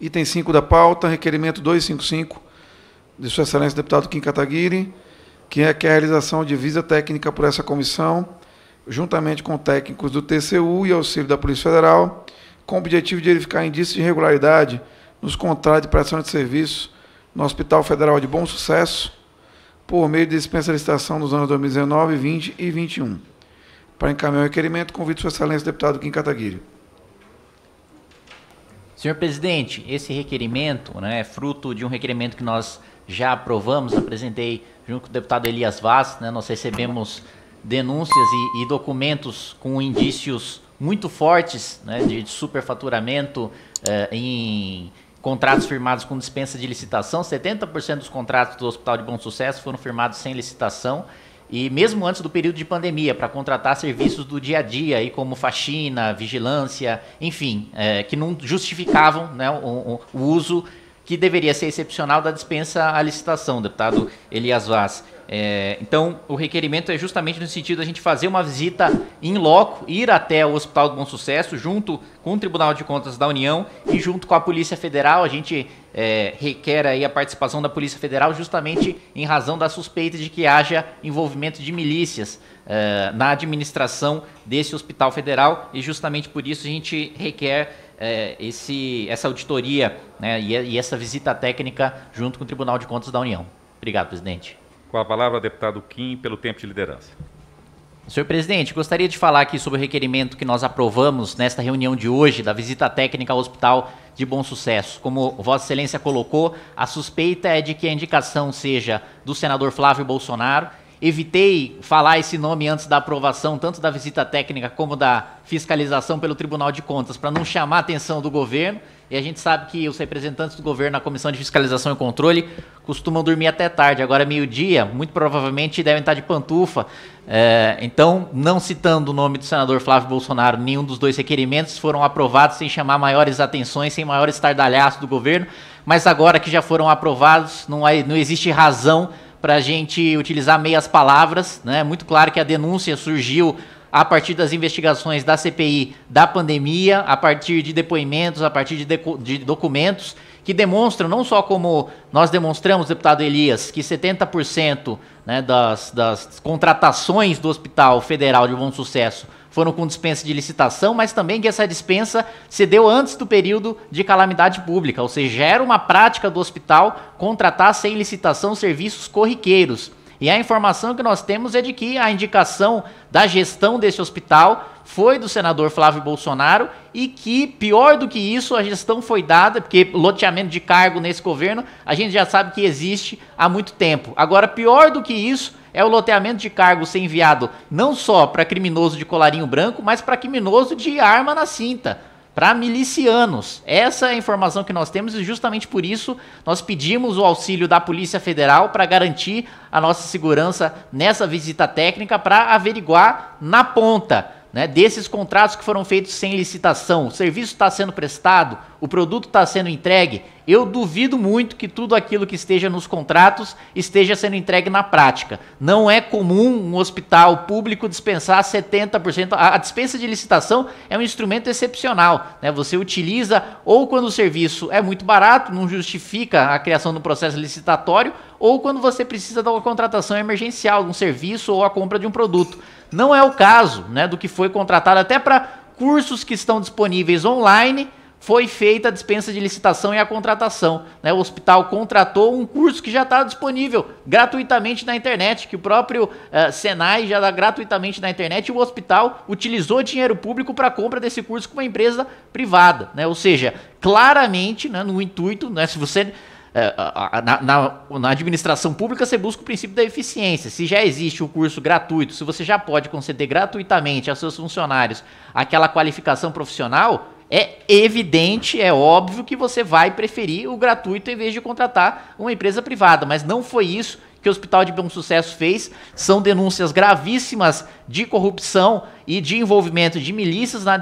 Item 5 da pauta, requerimento 255, de Sua Excelência deputado Kim Kataguiri, que requer a realização de visa técnica por essa comissão, juntamente com técnicos do TCU e auxílio da Polícia Federal, com o objetivo de verificar indícios de irregularidade nos contratos de prestação de serviço no Hospital Federal de Bom Sucesso, por meio de dispensa de licitação nos anos 2019, 20 e 21. Para encaminhar o requerimento, convido Sua Excelência deputado Kim Kataguiri. Senhor presidente, esse requerimento né, é fruto de um requerimento que nós já aprovamos, apresentei junto com o deputado Elias Vaz, né, nós recebemos denúncias e, e, documentos com indícios muito fortes né, de, de superfaturamento eh, em contratos firmados com dispensa de licitação. 70% dos contratos do Hospital de Bom Sucesso foram firmados sem licitação e mesmo antes do período de pandemia, para contratar serviços do dia a dia, aí como faxina, vigilância, enfim, é, que não justificavam né, o, o, uso que deveria ser excepcional da dispensa à licitação, deputado Elias Vaz. É, então, o requerimento é justamente no sentido da gente fazer uma visita em loco, ir até o Hospital do Bom Sucesso, junto com o Tribunal de Contas da União e junto com a Polícia Federal. A gente é, requer aí a participação da Polícia Federal justamente em razão da suspeita de que haja envolvimento de milícias é, na administração desse Hospital Federal e justamente por isso a gente requer é, esse, essa auditoria né, e, e essa visita técnica junto com o Tribunal de Contas da União. Obrigado, presidente. Com a palavra, deputado Kim, pelo tempo de liderança. Senhor presidente, gostaria de falar aqui sobre o requerimento que nós aprovamos nesta reunião de hoje da visita técnica ao Hospital de Bom Sucesso. Como Vossa Excelência colocou, a suspeita é de que a indicação seja do senador Flávio Bolsonaro evitei falar esse nome antes da aprovação, tanto da visita técnica como da fiscalização pelo Tribunal de Contas, para não chamar a atenção do governo. E a gente sabe que os representantes do governo na Comissão de Fiscalização e Controle costumam dormir até tarde. Agora, é meio-dia, muito provavelmente devem estar de pantufa. É, então, não citando o nome do senador Flávio Bolsonaro, nenhum dos dois requerimentos foram aprovados sem chamar maiores atenções, sem maior estardalhaço do governo. Mas agora que já foram aprovados, não, há, não existe razão para a gente utilizar meias palavras. Né? Muito claro que a denúncia surgiu a partir das investigações da CPI da pandemia, a partir de depoimentos, a partir de, de documentos que demonstram, não só como nós demonstramos, deputado Elias, que 70% né, das, das contratações do Hospital Federal de Bom Sucesso foram com dispensa de licitação, mas também que essa dispensa se deu antes do período de calamidade pública, ou seja, era uma prática do hospital contratar sem licitação serviços corriqueiros. E a informação que nós temos é de que a indicação da gestão desse hospital foi do senador Flávio Bolsonaro e que, pior do que isso, a gestão foi dada, porque loteamento de cargo nesse governo a gente já sabe que existe há muito tempo. Agora, pior do que isso, é o loteamento de cargos ser enviado não só para criminoso de colarinho branco, mas para criminoso de arma na cinta, para milicianos. Essa é a informação que nós temos e justamente por isso nós pedimos o auxílio da Polícia Federal para garantir a nossa segurança nessa visita técnica para averiguar na ponta né, desses contratos que foram feitos sem licitação, o serviço está sendo prestado, o produto está sendo entregue, eu duvido muito que tudo aquilo que esteja nos contratos esteja sendo entregue na prática. Não é comum um hospital público dispensar 70%. A, dispensa de licitação é um instrumento excepcional. Né? Você utiliza ou quando o serviço é muito barato, não justifica a criação do processo licitatório, ou quando você precisa de uma contratação emergencial, um serviço ou a compra de um produto. Não é o caso né, do que foi contratado, até para cursos que estão disponíveis online, foi feita a dispensa de licitação e a contratação. Né? O hospital contratou um curso que já está disponível gratuitamente na internet, que o próprio uh, Senai já dá gratuitamente na internet e o hospital utilizou dinheiro público para a compra desse curso com uma empresa privada. Né? Ou seja, claramente, né, no intuito, né, se você é, na, na, administração pública você busca o princípio da eficiência. Se já existe um curso gratuito, se você já pode conceder gratuitamente aos seus funcionários aquela qualificação profissional, é evidente, é óbvio que você vai preferir o gratuito em vez de contratar uma empresa privada. Mas não foi isso que o Hospital de Bom Sucesso fez são denúncias gravíssimas de corrupção e de envolvimento de milícias na,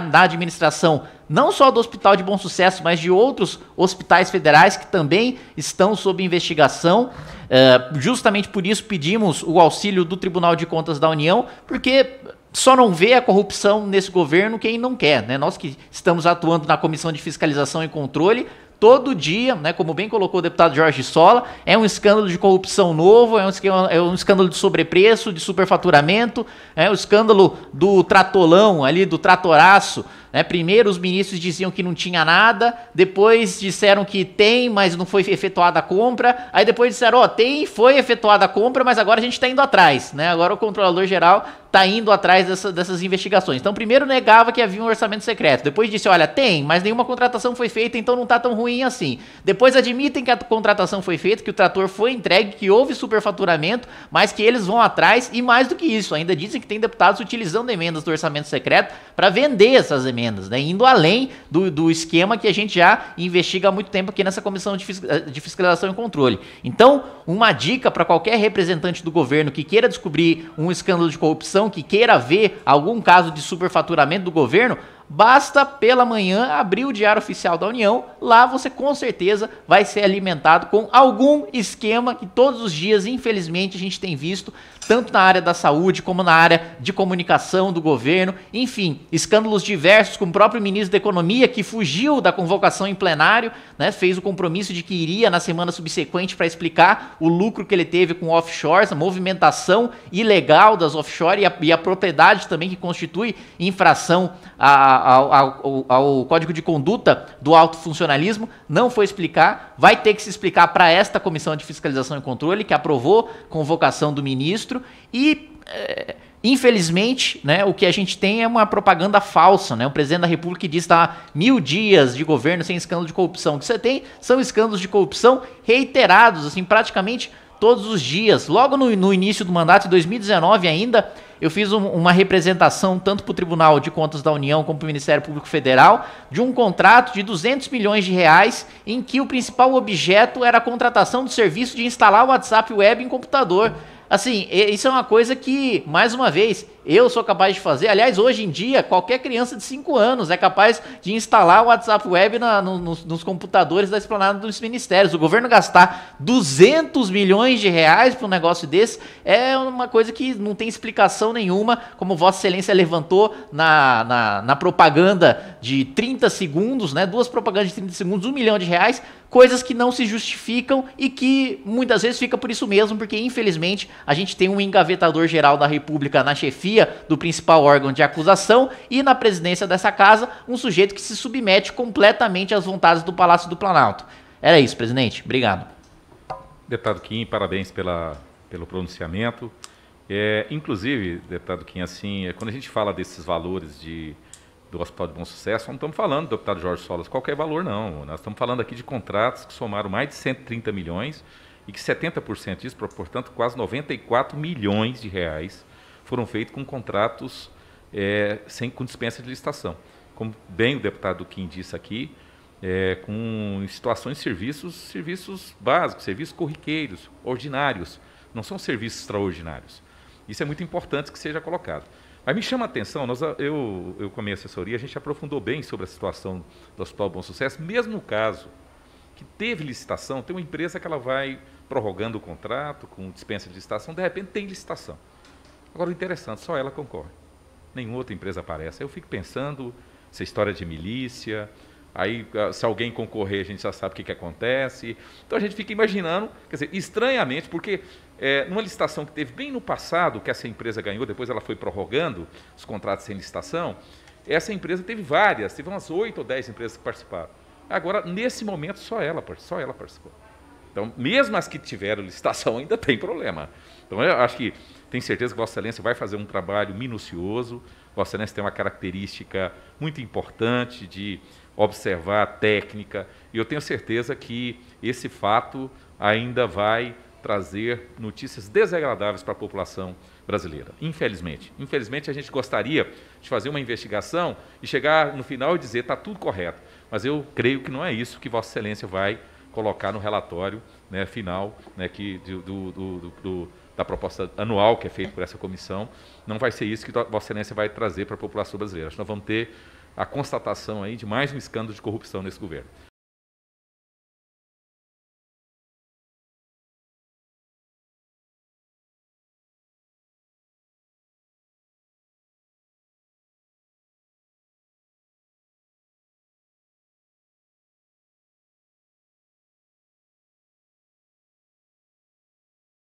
na administração, não só do Hospital de Bom Sucesso, mas de outros hospitais federais que também estão sob investigação. Uh, justamente por isso pedimos o auxílio do Tribunal de Contas da União, porque só não vê a corrupção nesse governo quem não quer, né? Nós que estamos atuando na Comissão de Fiscalização e Controle, todo dia, né, como bem colocou o deputado Jorge Sola, é um escândalo de corrupção novo, é um escândalo, é um escândalo de sobrepreço, de superfaturamento, é o um escândalo do tratolão ali, do tratoraço, né? Primeiro os ministros diziam que não tinha nada, depois disseram que tem, mas não foi efetuada a compra. Aí depois disseram, ó, oh, tem, foi efetuada a compra, mas agora a gente está indo atrás, né? Agora o controlador geral está indo atrás dessa, dessas investigações. Então primeiro negava que havia um orçamento secreto, depois disse, olha, tem, mas nenhuma contratação foi feita, então não está tão ruim assim. Depois admitem que a contratação foi feita, que o trator foi entregue, que houve superfaturamento, mas que eles vão atrás e mais do que isso, ainda dizem que tem deputados utilizando emendas do orçamento secreto para vender essas emendas né? Indo além do, do esquema que a gente já investiga há muito tempo aqui nessa comissão de, eh, de fiscalização e controle. Então, uma dica para qualquer representante do governo que queira descobrir um escândalo de corrupção, que queira ver algum caso de superfaturamento do governo, basta pela manhã abrir o Diário Oficial da União. Lá você com certeza vai ser alimentado com algum esquema que todos os dias, infelizmente, a gente tem visto tanto na área da saúde como na área de comunicação do governo. Enfim, escândalos diversos com o próprio ministro da Economia, que fugiu da convocação em plenário, né, fez o compromisso de que iria na semana subsequente para explicar o lucro que ele teve com offshores, a movimentação ilegal das offshore e a, e a propriedade também que constitui infração a, a, ao, ao Código de Conduta do Alto Funcionalismo. Não foi explicar, vai ter que se explicar para esta Comissão de Fiscalização e Controle, que aprovou convocação do ministro, e. É, infelizmente, né, o que a gente tem é uma propaganda falsa, né? O presidente da República que diz tá mil dias de governo sem escândalo de corrupção. O que você tem são escândalos de corrupção reiterados, assim, praticamente todos os dias. Logo no, no início do mandato, em 2019 ainda, eu fiz um, uma representação tanto para o Tribunal de Contas da União como para o Ministério Público Federal de um contrato de 200 milhões de reais em que o principal objeto era a contratação do serviço de instalar o WhatsApp web em computador. Assim, isso é uma coisa que, mais uma vez, eu sou capaz de fazer. Aliás, hoje em dia, qualquer criança de 5 anos é capaz de instalar o WhatsApp Web na, no, nos, nos, computadores da esplanada dos ministérios. O governo gastar 200 milhões de reais para um negócio desse é uma coisa que não tem explicação nenhuma, como Vossa Excelência levantou na, na, na propaganda de 30 segundos, né? duas propagandas de 30 segundos, 1 um milhão de reais coisas que não se justificam e que muitas vezes fica por isso mesmo, porque infelizmente a gente tem um engavetador geral da República na chefia chefia do principal órgão de acusação e na presidência dessa casa, um sujeito que se submete completamente às vontades do Palácio do Planalto. Era isso, presidente. Obrigado. Deputado Kim, parabéns pela, pelo pronunciamento. É, inclusive, deputado Kim, assim, é, quando a gente fala desses valores de, do Hospital de Bom Sucesso, não estamos falando, deputado Jorge Solas, qualquer valor, não. Nós estamos falando aqui de contratos que somaram mais de 130 milhões e que 70% disso, portanto, quase 94 milhões de reais, foram feitos com contratos é, sem, com dispensa de licitação. Como bem o deputado Kim disse aqui, é, com situações de serviços, serviços básicos, serviços corriqueiros, ordinários, não são serviços extraordinários. Isso é muito importante que seja colocado. Mas me chama a atenção, nós, eu, eu com a minha assessoria, a gente aprofundou bem sobre a situação do Hospital Bom Sucesso, mesmo no caso que teve licitação, tem uma empresa que ela vai prorrogando o contrato com dispensa de licitação, de repente tem licitação. Agora, o interessante, só ela concorre. Nenhuma outra empresa aparece. Eu fico pensando, essa é história de milícia, aí ah, se alguém concorrer, a gente já sabe o que, que acontece. Então a gente fica imaginando, quer dizer, estranhamente, porque é, numa licitação que teve bem no passado, que essa empresa ganhou, depois ela foi prorrogando os contratos sem licitação, essa empresa teve várias, teve umas oito ou dez empresas que participaram. Agora, nesse momento, só ela, só ela participou. Então, mesmo as que tiveram licitação ainda tem problema. Então, eu acho que tenho certeza que Vossa Excelência vai fazer um trabalho minucioso. Vossa Excelência tem uma característica muito importante de observar a técnica, e eu tenho certeza que esse fato ainda vai trazer notícias desagradáveis para a população brasileira. Infelizmente. Infelizmente, a gente gostaria de fazer uma investigação e chegar no final e dizer está tudo correto. Mas eu creio que não é isso que Vossa Excelência vai colocar no relatório né, final né, que, do, do, do, do da proposta anual que é feita por essa comissão, não vai ser isso que Vossa Excelência vai trazer para a população brasileira. Acho que nós vamos ter a constatação aí de mais um escândalo de corrupção nesse governo.